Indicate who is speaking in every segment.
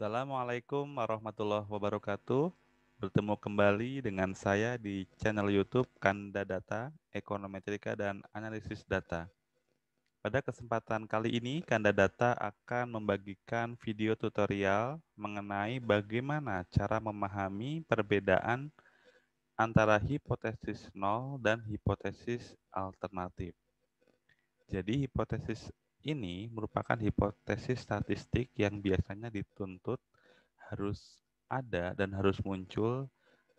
Speaker 1: Assalamualaikum warahmatullahi wabarakatuh. Bertemu kembali dengan saya di channel YouTube Kanda Data, Ekonometrika dan Analisis Data. Pada kesempatan kali ini, Kanda Data akan membagikan video tutorial mengenai bagaimana cara memahami perbedaan antara hipotesis nol dan hipotesis alternatif. Jadi, hipotesis ini merupakan hipotesis statistik yang biasanya dituntut harus ada dan harus muncul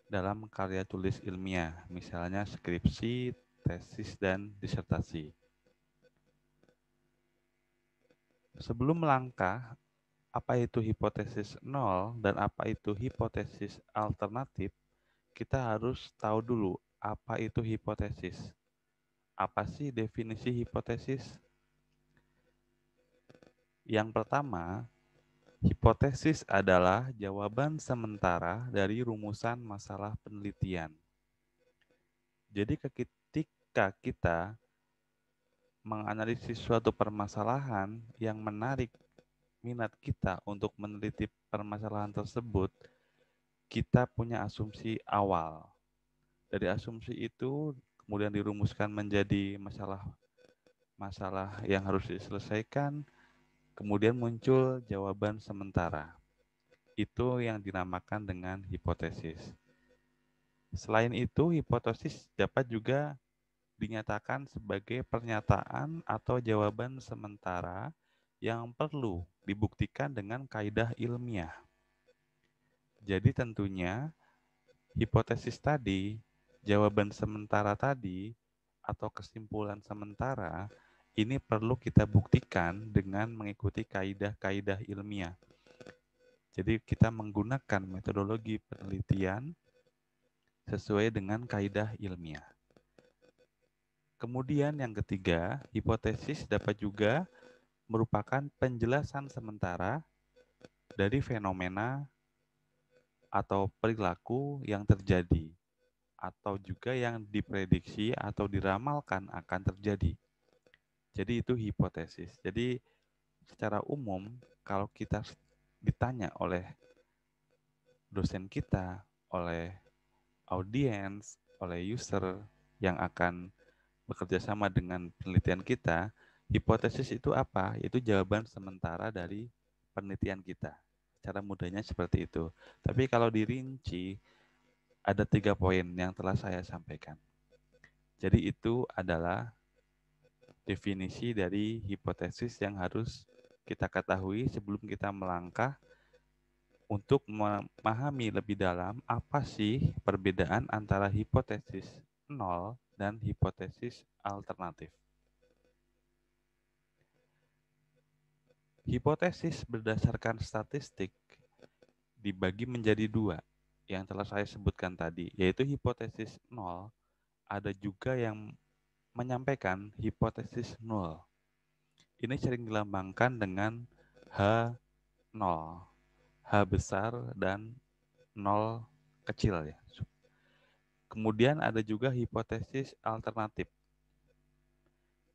Speaker 1: dalam karya tulis ilmiah, misalnya skripsi, tesis, dan disertasi. Sebelum melangkah, apa itu hipotesis nol dan apa itu hipotesis alternatif, kita harus tahu dulu apa itu hipotesis. Apa sih definisi hipotesis? Yang pertama, hipotesis adalah jawaban sementara dari rumusan masalah penelitian. Jadi ketika kita menganalisis suatu permasalahan yang menarik minat kita untuk meneliti permasalahan tersebut, kita punya asumsi awal. Dari asumsi itu kemudian dirumuskan menjadi masalah masalah yang harus diselesaikan, Kemudian muncul jawaban sementara. Itu yang dinamakan dengan hipotesis. Selain itu, hipotesis dapat juga dinyatakan sebagai pernyataan atau jawaban sementara yang perlu dibuktikan dengan kaidah ilmiah. Jadi tentunya hipotesis tadi, jawaban sementara tadi atau kesimpulan sementara ini perlu kita buktikan dengan mengikuti kaidah-kaidah ilmiah. Jadi kita menggunakan metodologi penelitian sesuai dengan kaidah ilmiah. Kemudian yang ketiga, hipotesis dapat juga merupakan penjelasan sementara dari fenomena atau perilaku yang terjadi atau juga yang diprediksi atau diramalkan akan terjadi. Jadi itu hipotesis. Jadi secara umum kalau kita ditanya oleh dosen kita, oleh audiens, oleh user yang akan bekerja sama dengan penelitian kita, hipotesis itu apa? Itu jawaban sementara dari penelitian kita. Cara mudahnya seperti itu. Tapi kalau dirinci, ada tiga poin yang telah saya sampaikan. Jadi itu adalah definisi dari hipotesis yang harus kita ketahui sebelum kita melangkah untuk memahami lebih dalam apa sih perbedaan antara hipotesis nol dan hipotesis alternatif. Hipotesis berdasarkan statistik dibagi menjadi dua yang telah saya sebutkan tadi, yaitu hipotesis nol, ada juga yang menyampaikan hipotesis nol. Ini sering dilambangkan dengan H0. H besar dan nol kecil ya. Kemudian ada juga hipotesis alternatif.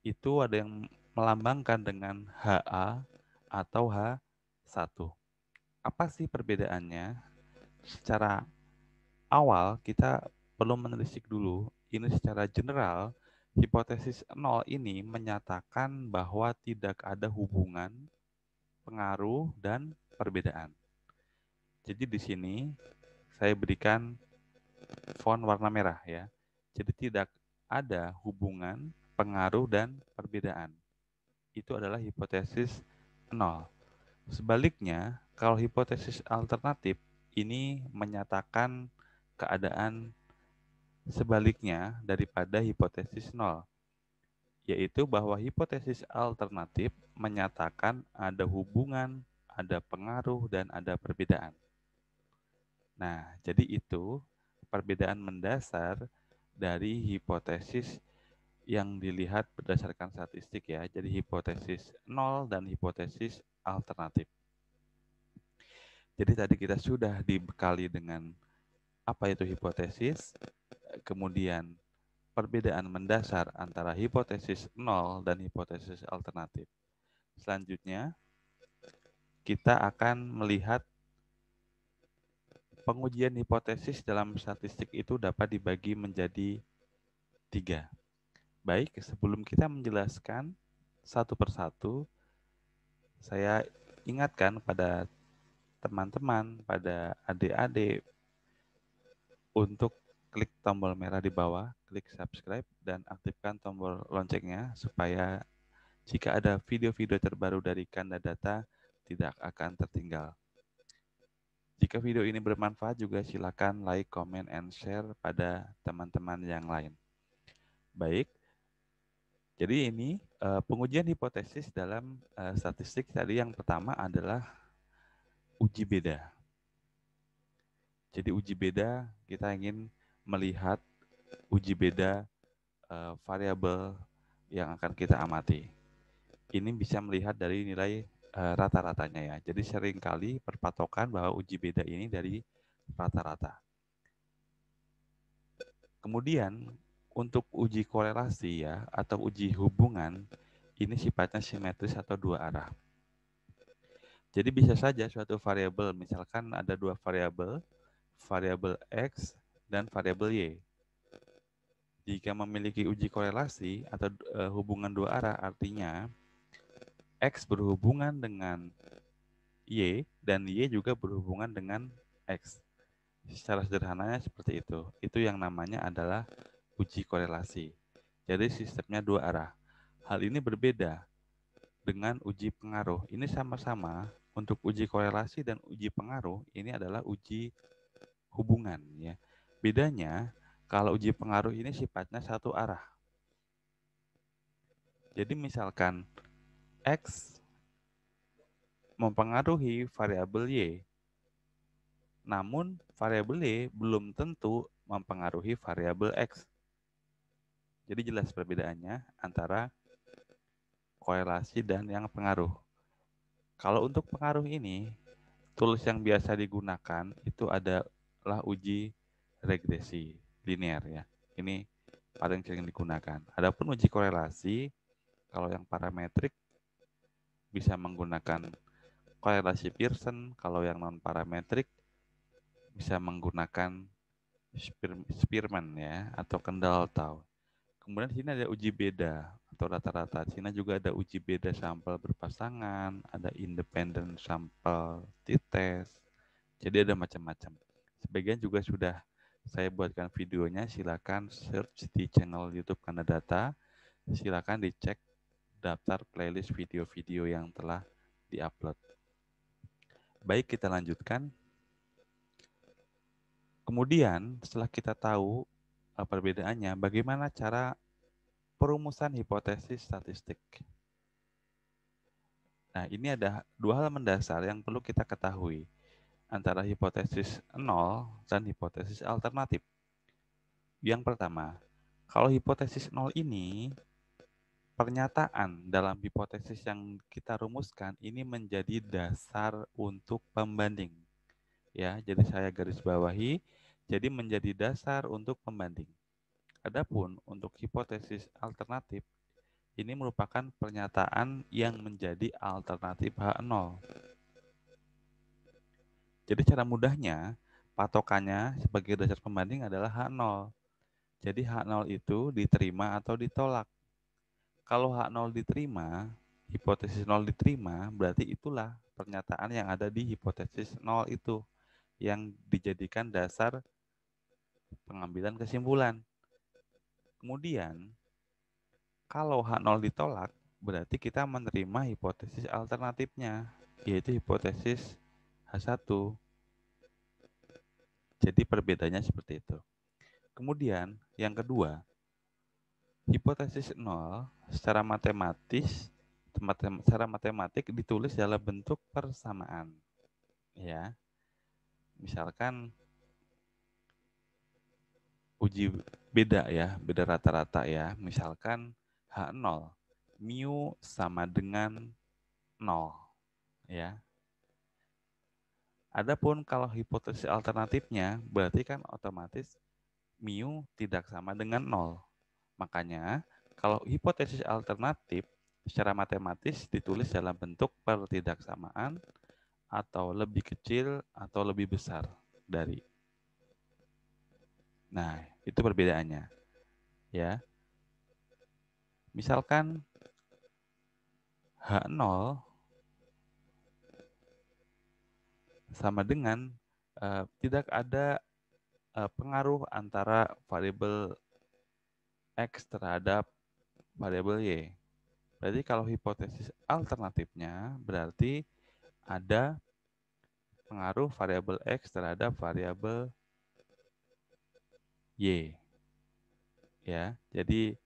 Speaker 1: Itu ada yang melambangkan dengan HA atau H1. Apa sih perbedaannya? Secara awal kita perlu menelisik dulu ini secara general Hipotesis nol ini menyatakan bahwa tidak ada hubungan, pengaruh, dan perbedaan. Jadi di sini saya berikan font warna merah ya. Jadi tidak ada hubungan, pengaruh, dan perbedaan. Itu adalah hipotesis nol. Sebaliknya, kalau hipotesis alternatif ini menyatakan keadaan sebaliknya daripada hipotesis nol, yaitu bahwa hipotesis alternatif menyatakan ada hubungan, ada pengaruh, dan ada perbedaan. Nah, jadi itu perbedaan mendasar dari hipotesis yang dilihat berdasarkan statistik ya. Jadi hipotesis nol dan hipotesis alternatif. Jadi tadi kita sudah dibekali dengan apa itu hipotesis, kemudian perbedaan mendasar antara hipotesis nol dan hipotesis alternatif. Selanjutnya, kita akan melihat pengujian hipotesis dalam statistik itu dapat dibagi menjadi tiga. Baik, sebelum kita menjelaskan satu persatu, saya ingatkan pada teman-teman, pada adik-adik, untuk klik tombol merah di bawah, klik subscribe, dan aktifkan tombol loncengnya supaya jika ada video-video terbaru dari Kanda Data tidak akan tertinggal. Jika video ini bermanfaat juga silakan like, comment, and share pada teman-teman yang lain. Baik, jadi ini eh, pengujian hipotesis dalam eh, statistik tadi yang pertama adalah uji beda. Jadi uji beda kita ingin melihat uji beda uh, variabel yang akan kita amati. Ini bisa melihat dari nilai uh, rata-ratanya ya. Jadi seringkali perpatokan bahwa uji beda ini dari rata-rata. Kemudian untuk uji korelasi ya atau uji hubungan ini sifatnya simetris atau dua arah. Jadi bisa saja suatu variabel misalkan ada dua variabel, variabel x dan variabel Y. Jika memiliki uji korelasi atau eh, hubungan dua arah, artinya X berhubungan dengan Y dan Y juga berhubungan dengan X. Secara sederhananya seperti itu. Itu yang namanya adalah uji korelasi. Jadi sistemnya dua arah. Hal ini berbeda dengan uji pengaruh. Ini sama-sama untuk uji korelasi dan uji pengaruh ini adalah uji hubungan ya. Bedanya kalau uji pengaruh ini sifatnya satu arah. Jadi misalkan X mempengaruhi variabel Y. Namun variabel Y belum tentu mempengaruhi variabel X. Jadi jelas perbedaannya antara korelasi dan yang pengaruh. Kalau untuk pengaruh ini, tools yang biasa digunakan itu adalah uji regresi linear ya. Ini paling sering digunakan. Adapun uji korelasi kalau yang parametrik bisa menggunakan korelasi Pearson, kalau yang non parametrik bisa menggunakan Spearman ya atau Kendall Tau. Kemudian sini ada uji beda atau rata-rata. Sini juga ada uji beda sampel berpasangan, ada independent sampel t-test. Jadi ada macam-macam. Sebagian juga sudah saya buatkan videonya, silakan search di channel YouTube Kanadata. Silakan dicek daftar playlist video-video yang telah diupload. Baik, kita lanjutkan. Kemudian, setelah kita tahu eh, perbedaannya, bagaimana cara perumusan hipotesis statistik? Nah, ini ada dua hal mendasar yang perlu kita ketahui antara hipotesis nol dan hipotesis alternatif. Yang pertama, kalau hipotesis nol ini pernyataan dalam hipotesis yang kita rumuskan ini menjadi dasar untuk pembanding. Ya, jadi saya garis bawahi, jadi menjadi dasar untuk pembanding. Adapun untuk hipotesis alternatif ini merupakan pernyataan yang menjadi alternatif H0 jadi cara mudahnya patokannya sebagai dasar pembanding adalah H0. Jadi H0 itu diterima atau ditolak. Kalau H0 diterima, hipotesis 0 diterima, berarti itulah pernyataan yang ada di hipotesis 0 itu yang dijadikan dasar pengambilan kesimpulan. Kemudian, kalau H0 ditolak, berarti kita menerima hipotesis alternatifnya, yaitu hipotesis H1. Jadi perbedaannya seperti itu. Kemudian yang kedua, hipotesis nol secara matematis secara matematik ditulis dalam bentuk persamaan. Ya. Misalkan uji beda ya, beda rata-rata ya. Misalkan H0 mu sama dengan 0 ya Adapun kalau hipotesis alternatifnya berarti kan otomatis mu tidak sama dengan nol. Makanya kalau hipotesis alternatif secara matematis ditulis dalam bentuk pertidaksamaan atau lebih kecil atau lebih besar dari. Nah, itu perbedaannya. Ya. Misalkan H0 sama dengan uh, tidak ada uh, pengaruh antara variabel X terhadap variabel Y. Berarti kalau hipotesis alternatifnya berarti ada pengaruh variabel X terhadap variabel Y. Ya, jadi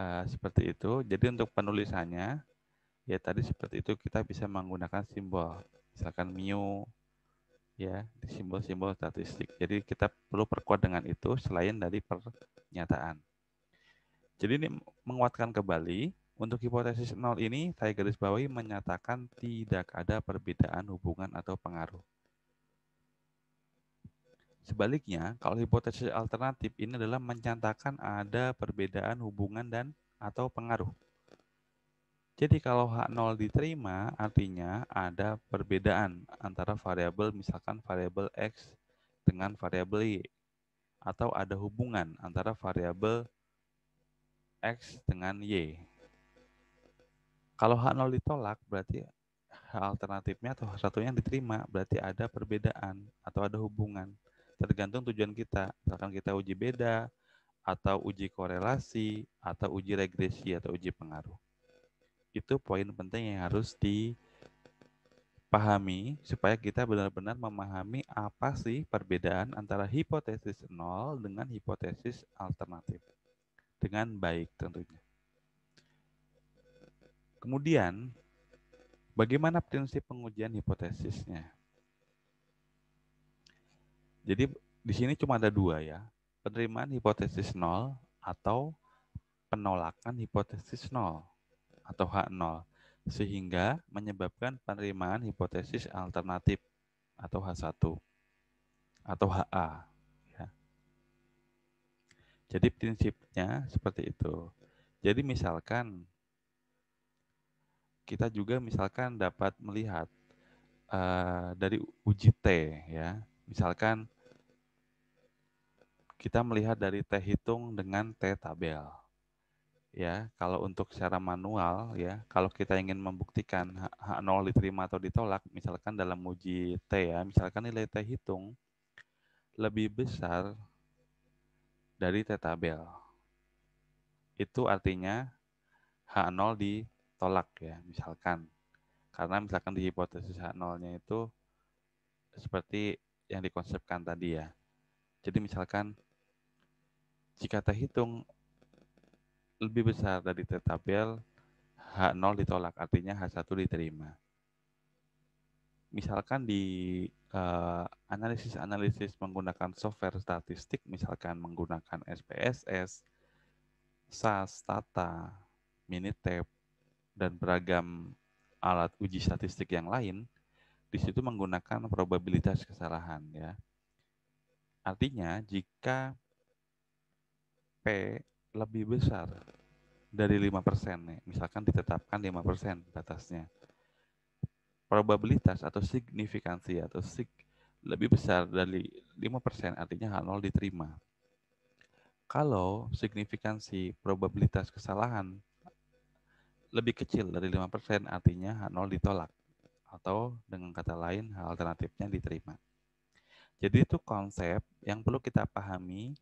Speaker 1: uh, seperti itu. Jadi untuk penulisannya ya tadi seperti itu kita bisa menggunakan simbol. Misalkan mu ya simbol-simbol statistik. Jadi kita perlu perkuat dengan itu selain dari pernyataan. Jadi ini menguatkan kembali untuk hipotesis nol ini saya garis bawahi menyatakan tidak ada perbedaan hubungan atau pengaruh. Sebaliknya, kalau hipotesis alternatif ini adalah menyatakan ada perbedaan hubungan dan atau pengaruh. Jadi kalau H0 diterima, artinya ada perbedaan antara variabel misalkan variabel X dengan variabel Y atau ada hubungan antara variabel X dengan Y. Kalau H0 ditolak, berarti alternatifnya atau satunya yang diterima, berarti ada perbedaan atau ada hubungan. Tergantung tujuan kita. Misalkan kita uji beda, atau uji korelasi, atau uji regresi, atau uji pengaruh itu poin penting yang harus dipahami supaya kita benar-benar memahami apa sih perbedaan antara hipotesis nol dengan hipotesis alternatif dengan baik tentunya. Kemudian bagaimana prinsip pengujian hipotesisnya? Jadi di sini cuma ada dua ya, penerimaan hipotesis nol atau penolakan hipotesis nol atau H0 sehingga menyebabkan penerimaan hipotesis alternatif atau H1 atau HA. Ya. Jadi prinsipnya seperti itu. Jadi misalkan kita juga misalkan dapat melihat uh, dari uji T ya. Misalkan kita melihat dari T hitung dengan T tabel ya kalau untuk secara manual ya kalau kita ingin membuktikan H0 diterima atau ditolak misalkan dalam uji T ya misalkan nilai T hitung lebih besar dari T tabel itu artinya H0 ditolak ya misalkan karena misalkan di hipotesis H0-nya itu seperti yang dikonsepkan tadi ya jadi misalkan jika terhitung lebih besar dari tetabel H0 ditolak, artinya H1 diterima. Misalkan di eh, analisis-analisis uh, menggunakan software statistik, misalkan menggunakan SPSS, SAS, Tata, minitab dan beragam alat uji statistik yang lain, di situ menggunakan probabilitas kesalahan ya. Artinya jika P lebih besar dari 5% nih, misalkan ditetapkan 5% batasnya. Probabilitas atau signifikansi atau sig lebih besar dari 5% artinya H0 diterima. Kalau signifikansi probabilitas kesalahan lebih kecil dari 5% artinya H0 ditolak atau dengan kata lain alternatifnya diterima. Jadi itu konsep yang perlu kita pahami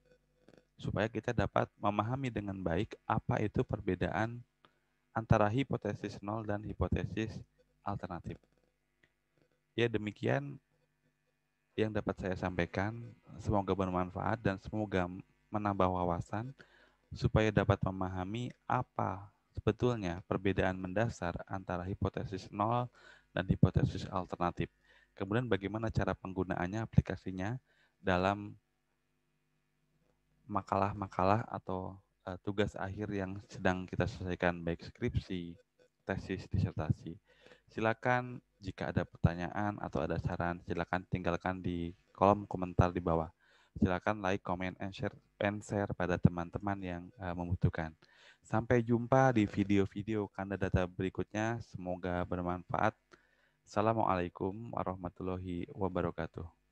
Speaker 1: supaya kita dapat memahami dengan baik apa itu perbedaan antara hipotesis nol dan hipotesis alternatif. Ya demikian yang dapat saya sampaikan. Semoga bermanfaat dan semoga menambah wawasan supaya dapat memahami apa sebetulnya perbedaan mendasar antara hipotesis nol dan hipotesis alternatif. Kemudian bagaimana cara penggunaannya aplikasinya dalam makalah-makalah atau uh, tugas akhir yang sedang kita selesaikan baik skripsi, tesis, disertasi. Silakan jika ada pertanyaan atau ada saran silakan tinggalkan di kolom komentar di bawah. Silakan like, comment, and share, and share pada teman-teman yang uh, membutuhkan. Sampai jumpa di video-video Kanda Data berikutnya. Semoga bermanfaat. Assalamualaikum warahmatullahi wabarakatuh.